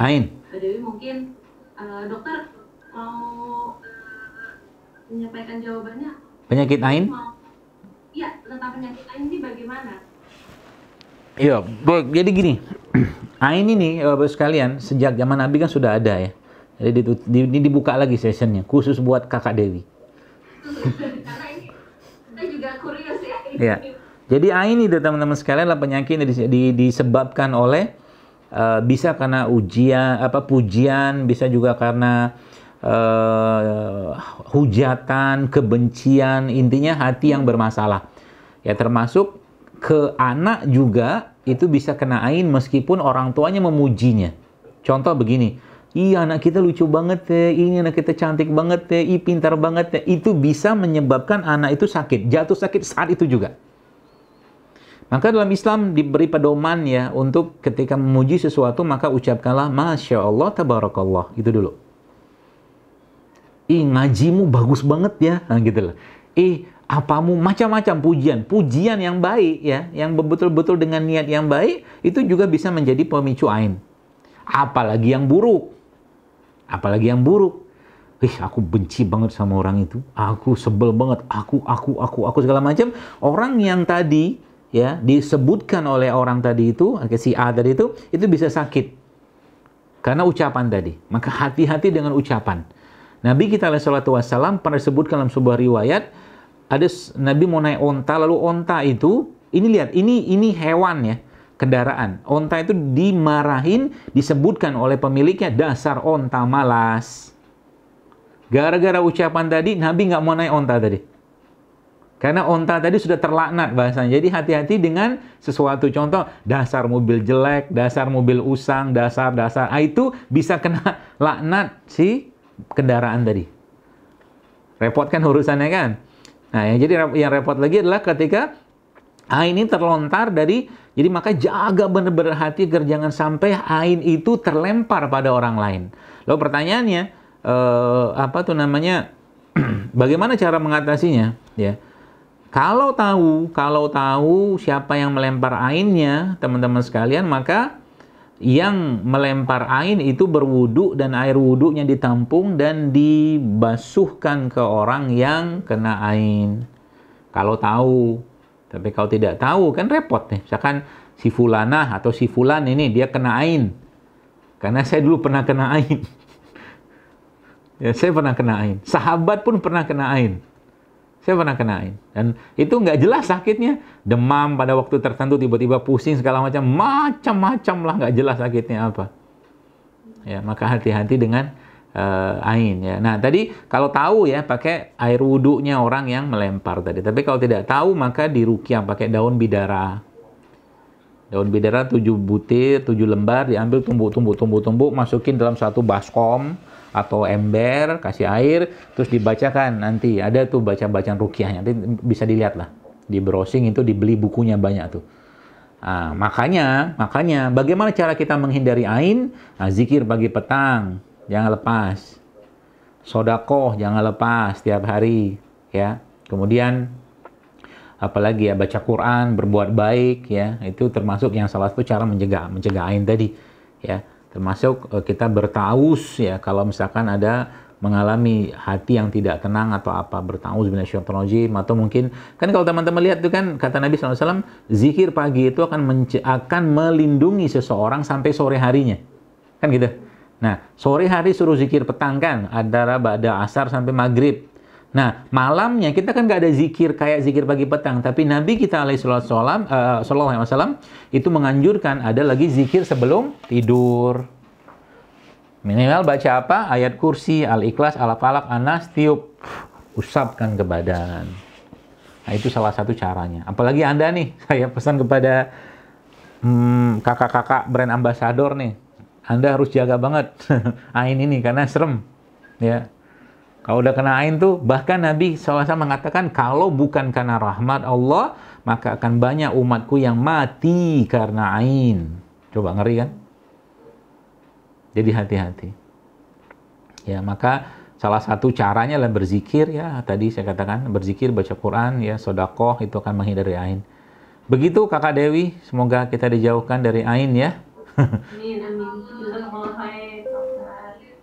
Ain. Mbak Dewi mungkin uh, dokter mau uh, menyampaikan jawabannya. Penyakit Ain? Iya, tentang penyakit Ain ini bagaimana? Iya, baik. Jadi gini, Ain ini eh, Bapak sekalian sejak zaman Nabi kan sudah ada ya. Jadi di, di, dibuka lagi sessionnya khusus buat kakak Dewi. Karena ini juga kurios ya. Iya. Jadi Ain ini teman-teman sekalian lah penyakit yang disebabkan oleh Eh, bisa karena ujian apa pujian bisa juga karena uh, hujatan kebencian intinya hati yang bermasalah ya termasuk ke anak juga itu bisa kena ain meskipun orang tuanya memujinya contoh begini Iya anak kita lucu banget ya, ini anak kita cantik banget ya, i pintar banget ya. Itu bisa menyebabkan anak itu sakit, jatuh sakit saat itu juga. Maka dalam Islam diberi pedoman ya untuk ketika memuji sesuatu maka ucapkanlah Masya Allah, Tabarakallah. Itu dulu. Ih ngajimu bagus banget ya. Nah, gitu loh. Ih apamu macam-macam pujian. Pujian yang baik ya. Yang betul-betul dengan niat yang baik itu juga bisa menjadi pemicu ain. Apalagi yang buruk. Apalagi yang buruk. Ih, aku benci banget sama orang itu. Aku sebel banget. Aku, aku, aku, aku segala macam. Orang yang tadi ya disebutkan oleh orang tadi itu, si A tadi itu, itu bisa sakit karena ucapan tadi. Maka hati-hati dengan ucapan. Nabi kita alaihi salatu wassalam pernah disebutkan dalam sebuah riwayat ada Nabi mau naik onta lalu onta itu ini lihat ini ini hewan ya kendaraan. Onta itu dimarahin, disebutkan oleh pemiliknya dasar onta malas. Gara-gara ucapan tadi, Nabi nggak mau naik onta tadi. Karena onta tadi sudah terlaknat bahasanya. Jadi hati-hati dengan sesuatu. Contoh, dasar mobil jelek, dasar mobil usang, dasar-dasar. Ah, itu bisa kena laknat si kendaraan tadi. Repot kan urusannya kan? Nah, yang jadi yang repot lagi adalah ketika ain ah, ini terlontar dari jadi maka jaga benar-benar hati agar jangan sampai ain itu terlempar pada orang lain. Lalu pertanyaannya eh, apa tuh namanya? bagaimana cara mengatasinya? Ya. Kalau tahu, kalau tahu siapa yang melempar ainnya, teman-teman sekalian, maka yang melempar ain itu berwudu dan air wudunya ditampung dan dibasuhkan ke orang yang kena ain. Kalau tahu, tapi kalau tidak tahu kan repot nih. Misalkan si fulanah atau si fulan ini dia kena ain. Karena saya dulu pernah kena ain. ya, saya pernah kena ain. Sahabat pun pernah kena ain. Saya pernah kenain. Dan itu nggak jelas sakitnya. Demam pada waktu tertentu, tiba-tiba pusing, segala macam. Macam-macam lah nggak jelas sakitnya apa. Ya, maka hati-hati dengan uh, ain. Ya. Nah, tadi kalau tahu ya pakai air wudhunya orang yang melempar tadi. Tapi kalau tidak tahu maka dirukiah pakai daun bidara. Daun bidara tujuh butir, tujuh lembar, diambil tumbuk-tumbuk, tumbuk-tumbuk, masukin dalam satu baskom atau ember, kasih air, terus dibacakan nanti. Ada tuh baca-bacaan rukiah, nanti bisa dilihat lah. Di browsing itu dibeli bukunya banyak tuh. Nah, makanya, makanya bagaimana cara kita menghindari ain? Nah, zikir pagi petang, jangan lepas. Sodakoh, jangan lepas setiap hari, ya. Kemudian apalagi ya baca Quran, berbuat baik ya, itu termasuk yang salah satu cara mencegah mencegah ain tadi, ya. Termasuk eh, kita bertaus ya kalau misalkan ada mengalami hati yang tidak tenang atau apa bertaus bin rajim atau mungkin kan kalau teman-teman lihat tuh kan kata Nabi SAW zikir pagi itu akan akan melindungi seseorang sampai sore harinya kan gitu nah sore hari suruh zikir petang kan antara ba'da asar sampai maghrib Nah, malamnya kita kan nggak ada zikir kayak zikir pagi petang, tapi Nabi kita alaihi uh, wasallam itu menganjurkan ada lagi zikir sebelum tidur. Minimal baca apa? Ayat kursi, al-ikhlas, al-falak, anas, tiup, usapkan ke badan. Nah, itu salah satu caranya. Apalagi Anda nih, saya pesan kepada kakak hmm, kakak-kakak brand ambassador nih. Anda harus jaga banget ain ini karena serem. Ya, kalau udah kena ain tuh, bahkan Nabi SAW mengatakan, kalau bukan karena rahmat Allah, maka akan banyak umatku yang mati karena ain. Coba ngeri kan? Jadi hati-hati. Ya, maka salah satu caranya adalah berzikir ya. Tadi saya katakan berzikir, baca Quran, ya, sodakoh itu akan menghindari ain. Begitu Kakak Dewi, semoga kita dijauhkan dari ain ya. amin, amin.